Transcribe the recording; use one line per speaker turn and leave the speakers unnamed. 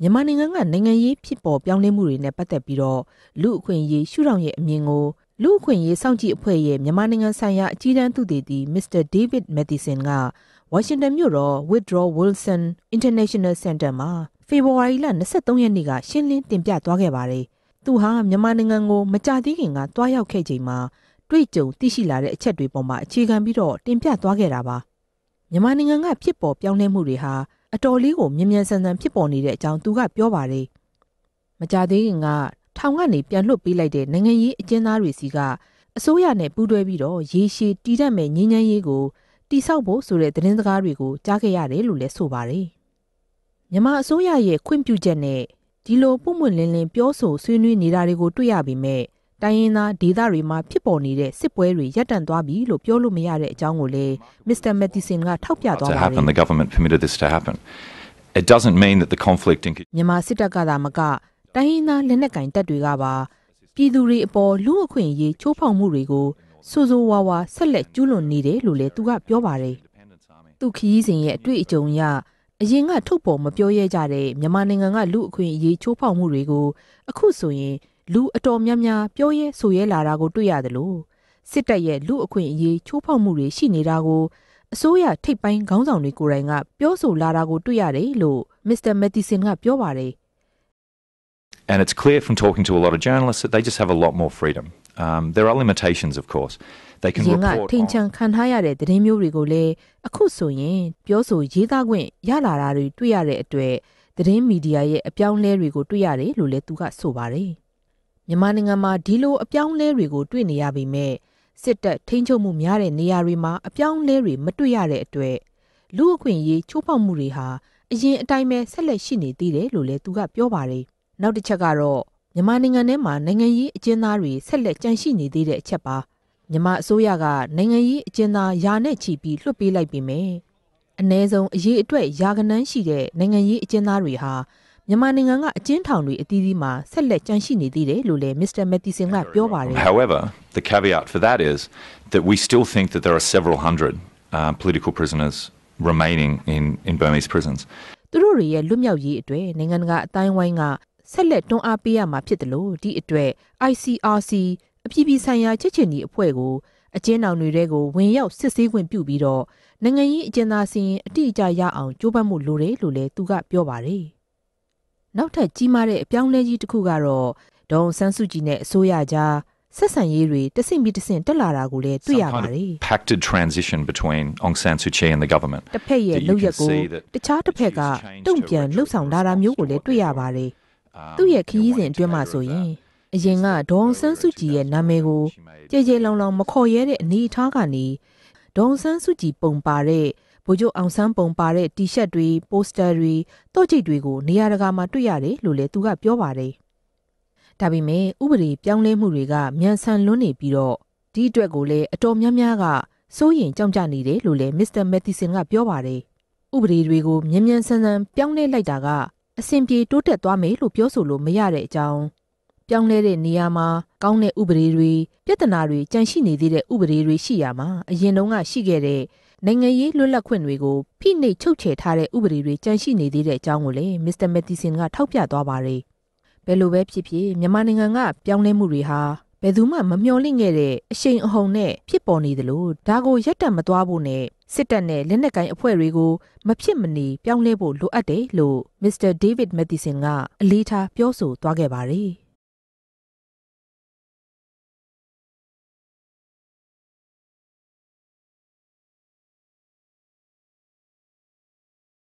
မြန်မာနိုင်ငံကနိုင်ငံရေးဖြစ်ပေါ်ပြောင်းလဲမှုတွေနဲ့ပတ်သက်ပြီးတော့လူအခွင့်အရေးရှုထောင့်ရဲ့အမြင်ကိုလူအခွင့်အရေးစောင့်ကြည့်အဖွဲ့ရဲ့မြန်မာနိုင်ငံဆိုင်ရာအကြီးတန်းသုတေသီ Mr. David Matheson ကဝါရှင်တန်မြို့တော် Woodrow Wilson International Center မှာဖေဖော်ဝါရီလ23ရက်နေ့ကရှင်းလင်းတင်ပြသွားခဲ့ပါတယ်။သူဟာမြန်မာနိုင်ငံကိုမကြသေးခင်ကတွားရောက်ခဲ့ချိန်မှာတွေ့ကြုံသိရှိလာတဲ့အချက်တွေပေါ်မှာအခြေခံပြီးတော့တင်ပြသွားခဲ့တာပါ။မြန်မာနိုင်ငံကဖြစ်ပေါ်ပြောင်းလဲမှုတွေဟာအတော်လေးကိုမြ мян ဆန်ဆန်ဖြစ်ပေါ်နေတဲ့အကြောင်းသူကပြောပါတယ်။မကြသေးခင်ကထောင်ကနေပြန်လွတ်ပေးလိုက်တဲ့နိုင်ငံရေးအကျဉ်းသားတွေစီကအစိုးရနဲ့ပူးတွဲပြီးတော့ရေရှည်တည်တတ်မဲ့ငြိမ်းချမ်းရေးကိုတိဆောက်ဖို့ဆိုတဲ့သတင်းစကားတွေကိုကြားခဲ့ရတယ်လို့လည်းဆိုပါတယ်။မြန်မာအစိုးရရဲ့ခွင့်ပြုချက်နဲ့ဒီလိုပုံမှန်လင်းလင်းပြောဆိုဆွေးနွေးနေတာတွေကိုတွေ့ရပြီးမဲ့တိုင်းရင်းသားဒေသတွေမှာဖြစ်ပေါ်နေတဲ့စစ်ပွဲတွေရပ်တန့်သွားပြီလို့ပြောလို့မရတဲ့အကြောင်းကိုလည်း Mr. Matheson ကထောက်ပြသွားပါတယ်။ The
government permitted this to happen. It doesn't mean that the conflict in
မြန်မာစစ်တပ်ကသာမကတိုင်းရင်းသားလက်နက်ကင်တပ်တွေကပါပြည်သူတွေအပေါ်လူအခွင့်အရေးချိုးဖောက်မှုတွေကိုစိုးစိုးဝါးဝါဆက်လက်ကျူးလွန်နေတယ်လို့လည်းသူကပြောပါတယ်။သူခီးစဉ်ရဲ့အတွေ့အကြုံအရအရင်ကထုတ်ပေါ်မပြောရကြတဲ့မြန်မာနိုင်ငံကလူအခွင့်အရေးချိုးဖောက်မှုတွေကိုအခုဆိုရင်လူအတော်များများပြောရဲဆိုရဲလာတာကိုတွေ့ရတယ်လို့စစ်တပ်ရဲ့လူအခွင့်အရေးချိုးဖောက်မှုတွေရှိနေတာကိုအစိုးရထိပ်ပိုင်းခေါင်းဆောင်တွေကိုယ်တိုင်က ပြောဆိုလာတာကိုတွေ့ရတယ်လို့ Mr. Matheson ကပြောပါတယ်
And it's clear from talking to a lot of journalists that they just have a lot more freedom. Um, there are limitations, of course. They can report ထင်
ချန်ခံထားရတဲ့သတင်းမျိုးတွေကိုလည်းအခုဆိုရင်ပြောဆိုရေးသားခွင့်ရလာတာတွေတွေ့ရတဲ့အတွက်သတင်းမီဒီယာရဲ့အပြောင်းလဲတွေကိုတွေ့ရတယ်လို့လည်းသူကဆိုပါတယ်။မြန်မာနိုင်ငံမှာဒီလိုအပြောင်းလဲတွေကိုတွေ့နေရပေမဲ့စစ်တပ်ထိန်းချုပ်မှုများတဲ့နေရာတွေမှာအပြောင်းလဲတွေမတွေ့ရတဲ့အတွက်လူအခွင့်အရေးချိုးဖောက်မှုတွေဟာအရင်အတိုင်းပဲဆက်လက်ရှိနေသေးတယ်လို့လည်းသူကပြောပါတယ်။နောက်တစ်ချက်ကတော့မြန်မာနိုင်ငံထဲမှာနိုင်ငံရေးအကျဉ်းသားတွေဆက်လက်ကြန့်ရှိနေသေးတဲ့အချက်ပါ။မြန်မာအစိုးရကနိုင်ငံရေးအကျဉ်းသားယာနဲ့ချီပြီးလွှတ်ပေးလိုက်ပေမယ့်အ ਨੇ ဆုံးအရေးအတွက်ယာကနန်းရှိတဲ့နိုင်ငံရေးအကျဉ်းသားတွေဟာမြန်မာနိုင်ငံကအကျဉ်းထောင်တွေအသီးသီးမှာဆက်လက်ကြန့်ရှိနေသေးတယ်လို့လည်း Mr. Matheson ကပြောပါတယ်
However the caveat for that is that we still think that there are several hundred uh, political prisoners remaining in in Burmese prisons
သူတို့တွေရဲ့လွတ်မြောက်ရေးအတွက်နိုင်ငံကအတိုင်းဝိုင်းကဆက်လက်တွန်းအားပေးရမှာဖြစ်တယ်လို့ဒီအတွက် ICRC အပြည်ပြည်ဆိုင်ရာချစ်ချင်ဒီအဖွဲ့ကိုအကျဉ်းအောင်တွေကိုဝင်ရောက်စစ်ဆေးခွင့်ပြုပြီးတော့နိုင်ငံရေးအကျဉ်းသားစီရင်အတိအကျရအောင် ကြိုးပမ်းမှုလိုတယ်လို့လည်းသူကပြောပါတယ်နောက်ထပ်ကြီးမားတဲ့အပြောင်းလဲကြီးတစ်ခုကတော့ဒေါန်ဆန်းစုကြည်နဲ့အစိုးရကြားဆက်ဆံရေးတွေတဆင့်ပြီးတဆင့်တက်လာတာကိုလည်းတွေ့ရပါတယ်
pacted transition between Aung San Suu Kyi and the government တ
စ်ဖက်ရဲ့လုပ်ရက်ကိုတခြားတစ်ဖက်ကတုံ့ပြန်လှုပ်ဆောင်လာတာမျိုးကိုလည်းတွေ့ရပါတယ်သူ့ရဲ့ခရီးစဉ်အတွင်းမှာဆိုရင်အရင်ကဒေါန်ဆန်းစုကြည်ရဲ့နာမည်ကိုကြဲကြဲလောင်လောင်မခေါ်ရဲတဲ့အနေအထားကနေဒေါန်ဆန်းစုကြည်ပုံပါတဲ့ဗိုလ်ချုပ်အောင်ဆန်းပုံပါတဲ့တီရှပ်တွေပိုစတာတွေတော့ချိတ်တွေကိုနေရာတကာမှာတွေ့ရတယ်လို့လည်းသူကပြောပါတယ်။ဒါပေမဲ့ဥပဒေပြောင်းလဲမှုတွေကမြန်ဆန်လွန်းနေပြီးတော့ဒီအတွက်ကိုလည်းအတော်များများကစိုးရင်ကြောက်ကြနေတယ်လို့လည်းမစ္စတာမက်သီဆန်ကပြောပါတယ်။ဥပဒေတွေကိုမြန်မြန်ဆန်ဆန်ပြောင်းလဲလိုက်တာကအဆင်ပြေတိုးတက်သွားမယ်လို့ပြောဆိုလို့မရတဲ့အကြောင်းပြောင်းလဲတဲ့နေရာမှာကောင်းတဲ့ဥပဒေတွေပြဿနာတွေကြန့်ရှိနေသေးတဲ့ဥပဒေတွေရှိရမှာအရင်တုန်းကရှိခဲ့တဲ့နိုင်ငံရေးလွတ်လပ်ခွင့်တွေကိုဖိနှိပ်ချုပ်ချယ်ထားတဲ့ဥပဒေတွေကြန့်ရှိနေသေးတဲ့အကြောင်းကိုလည်းမစ္စတာမက်တီဆင်ကထောက်ပြသွားပါတယ်။ဘယ်လိုပဲဖြစ်ဖြစ်မြန်မာနိုင်ငံကပြောင်းလဲမှုတွေဟာဘယ်သူမှမမျှော်လင့်ခဲ့တဲ့အရှိန်အဟုန်နဲ့ဖြစ်ပေါ်နေသလိုဒါကိုရပ်တန့်မသွားဖို့နဲ့စစ်တပ်နဲ့လက်နက်ကိုင်အဖွဲ့တွေကိုမဖြစ်မနေပြောင်းလဲဖို့လိုအပ်တယ်လို့မစ္စတာဒေးဗစ်မက်တီဆင်ကအလေးထားပြောဆိုသွားခဲ့ပါတယ်။